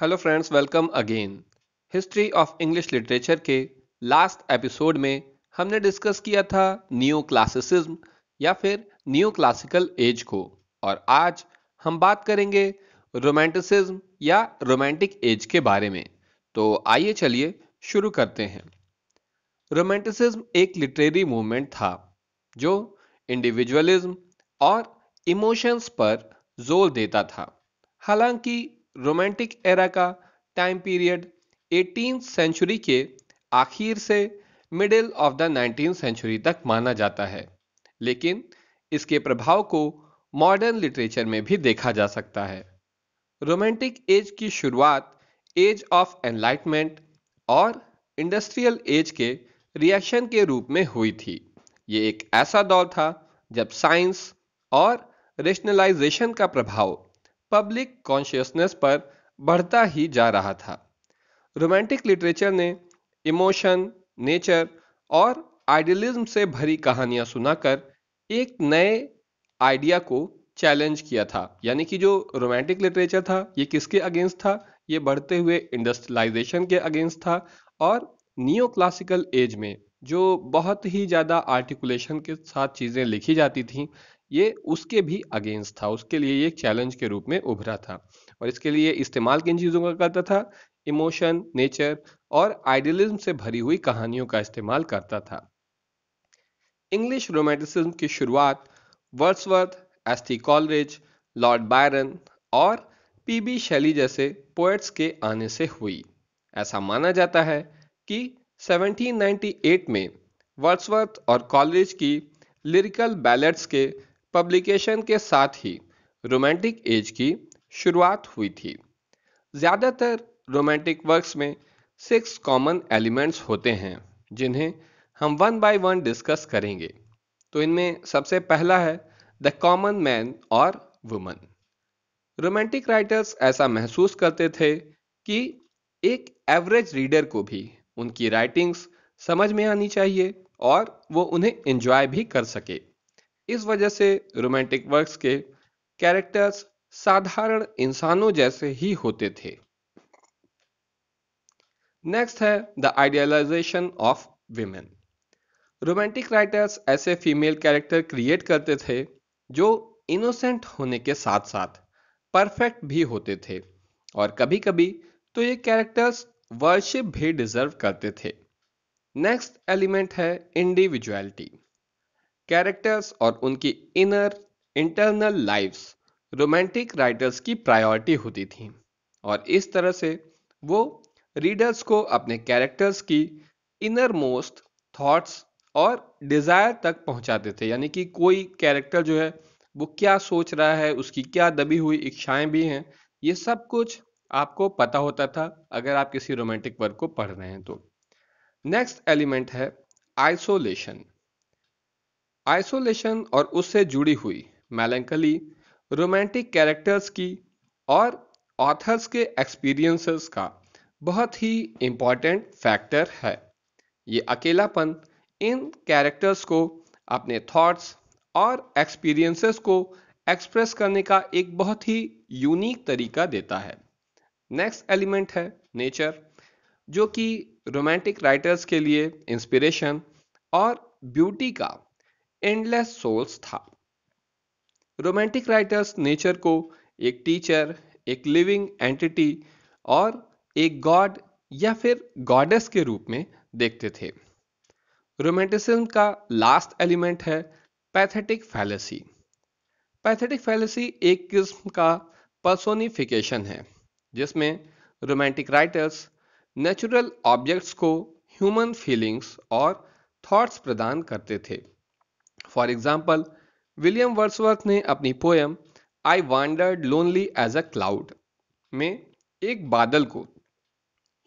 hello friends welcome again history of English literature के last episode में हमने discuss किया था न्यू क्लासिसिज्म या फिर न्यू क्लासिकल एज को और आज हम बात करेंगे रोमांटिसिज्म या रोमांटिक एज के बारे में तो आइए चलिए शुरू करते हैं रोमांटिसिज्म एक लिटरेरी मूवमेंट था जो इंडिविजुअलिज्म और इमोशंस पर जोर देता था हालांकि रोमांटिक एरा का टाइम पीरियड एटीन सेंचुरी के आखिर से middle of the nineteen century तक माना जाता है लेकिन इसके प्रभाव को मॉडर्न लिटरेचर में भी देखा जा सकता है रोमांटिक एज की शुरुआत एज ऑफ एनलाइटमेंट और इंडस्ट्रियल एज के रिएक्शन के रूप में हुई थी ये एक ऐसा दौर था जब साइंस और रेशनलाइजेशन का प्रभाव पब्लिक कॉन्शियसनेस पर बढ़ता ही जा रहा था रोमांटिक लिटरेचर ने इमोशन नेचर और आइडियलिज्म से भरी कहानियां सुनाकर एक नए आइडिया को चैलेंज किया था यानी कि जो रोमांटिक लिटरेचर था ये किसके अगेंस्ट था ये बढ़ते हुए इंडस्ट्रियलाइजेशन के अगेंस्ट था और नियो क्लासिकल एज में जो बहुत ही ज़्यादा आर्टिकुलेशन के साथ चीज़ें लिखी जाती थी ये उसके भी अगेंस्ट था उसके लिए ये चैलेंज के रूप में उभरा था और इसके लिए इस्तेमाल किन चीज़ों का करता था इमोशन नेचर और आइडियलिज्म से भरी हुई कहानियों का इस्तेमाल करता था इंग्लिश रोमांटिसिज्म की शुरुआत Wordsworth S T Coleridge Lord Byron और पीबी शैली जैसे पोएट्स के आने से हुई ऐसा माना जाता है कि 1798 में वर्ड्सवर्थ और कॉलरेज की लिरिकल बैलेट्स के पब्लिकेशन के साथ ही रोमांटिक एज की शुरुआत हुई थी ज़्यादातर रोमांटिक वर्क्स में सिक्स कॉमन एलिमेंट्स होते हैं जिन्हें हम वन बाय वन डिस्कस करेंगे तो इनमें सबसे पहला है द कॉमन मैन और वुमन रोमांटिक राइटर्स ऐसा महसूस करते थे कि एक एवरेज रीडर को भी उनकी राइटिंग्स समझ में आनी चाहिए और वो उन्हें एंजॉय भी कर सके इस वजह से रोमांटिक वर्क्स के कैरेक्टर्स साधारण इंसानों जैसे ही होते थे नेक्स्ट है the idealization of women romantic writers ऐसे फीमेल कैरेक्टर क्रिएट करते थे जो इनोसेंट होने के साथ साथ परफेक्ट भी होते थे और कभी कभी तो ये कैरेक्टर्स वर्शिप भी डिजर्व करते थे नेक्स्ट एलिमेंट है इंडिविजुअलिटी कैरेक्टर्स और उनकी inner internal lives romantic writers की प्रायोरिटी होती थी और इस तरह से वो रीडर्स को अपने कैरेक्टर्स की इनर मोस्ट थाट्स और डिज़ायर तक पहुंचाते थे यानी कि कोई कैरेक्टर जो है वो क्या सोच रहा है उसकी क्या दबी हुई इच्छाएं भी हैं ये सब कुछ आपको पता होता था अगर आप किसी रोमांटिक वर्क को पढ़ रहे हैं तो नेक्स्ट एलिमेंट है आइसोलेशन आइसोलेशन और उससे जुड़ी हुई मेलेंकली रोमांटिक कैरेक्टर्स की और ऑथर्स के एक्सपीरियंसेस का बहुत ही इंपॉर्टेंट फैक्टर है ये अकेलापन इन कैरेक्टर्स को अपने थॉट्स और एक्सपीरियंसेस को एक्सप्रेस करने का एक बहुत ही यूनिक तरीका देता है नेक्स्ट एलिमेंट है नेचर जो कि रोमांटिक राइटर्स के लिए इंस्पिरेशन और ब्यूटी का एंडलेस सोल्स था रोमांटिक राइटर्स नेचर को एक टीचर एक लिविंग एंटिटी और एक गॉड या फिर गॉडेस के रूप में देखते थे रोमांटिसिज्म का लास्ट एलिमेंट है पैथेटिक फैलेसी पैथेटिक फैलेसी एक किस्म का पर्सोनिफिकेशन है जिसमें रोमांटिक राइटर्स नेचुरल ऑब्जेक्ट्स को ह्यूमन फीलिंग्स और थॉट्स प्रदान करते थे फॉर एग्जाम्पल विलियम वर्सवर्थ ने अपनी poem I wandered lonely as a cloud में एक बादल को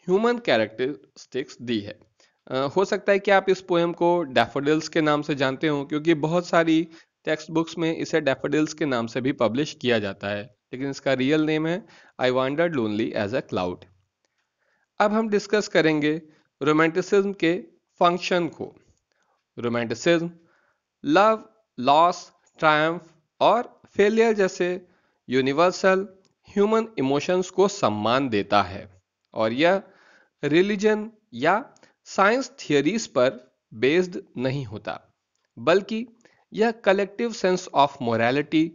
ह्यूमन कैरेक्टरिस्टिक्स दी है uh, हो सकता है कि आप इस पोएम को डेफोडिल्स के नाम से जानते हो क्योंकि बहुत सारी टेक्स्ट बुक्स में इसे डेफोडिल्स के नाम से भी पब्लिश किया जाता है लेकिन इसका रियल नेम है I wander lonely as a cloud अब हम डिस्कस करेंगे रोमांटिसिज्म के फंक्शन को रोमांटिसिज्म लव लॉस ट्रायम्फ और फेलियर जैसे यूनिवर्सल ह्यूमन इमोशंस को सम्मान देता है और यह रिलीजन या साइंस थियोरीज पर बेस्ड नहीं होता बल्कि यह कलेक्टिव सेंस ऑफ मोरालिटी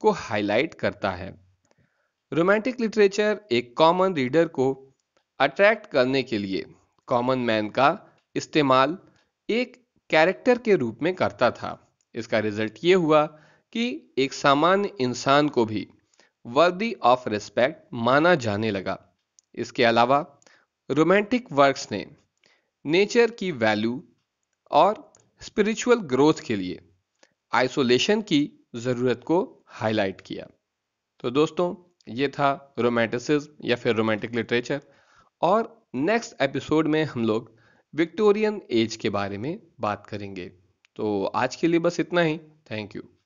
को हाईलाइट करता है रोमांटिक लिटरेचर एक कॉमन रीडर को अट्रैक्ट करने के लिए कॉमन मैन का इस्तेमाल एक कैरेक्टर के रूप में करता था इसका रिजल्ट यह हुआ कि एक सामान्य इंसान को भी वर्दी ऑफ रिस्पेक्ट माना जाने लगा इसके अलावा रोमांटिक वर्क्स ने नेचर की वैल्यू और स्पिरिचुअल ग्रोथ के लिए आइसोलेशन की ज़रूरत को हाईलाइट किया तो दोस्तों ये था रोमांटिसिज्म या फिर रोमांटिक लिटरेचर और नेक्स्ट एपिसोड में हम लोग विक्टोरियन एज के बारे में बात करेंगे तो आज के लिए बस इतना ही थैंक यू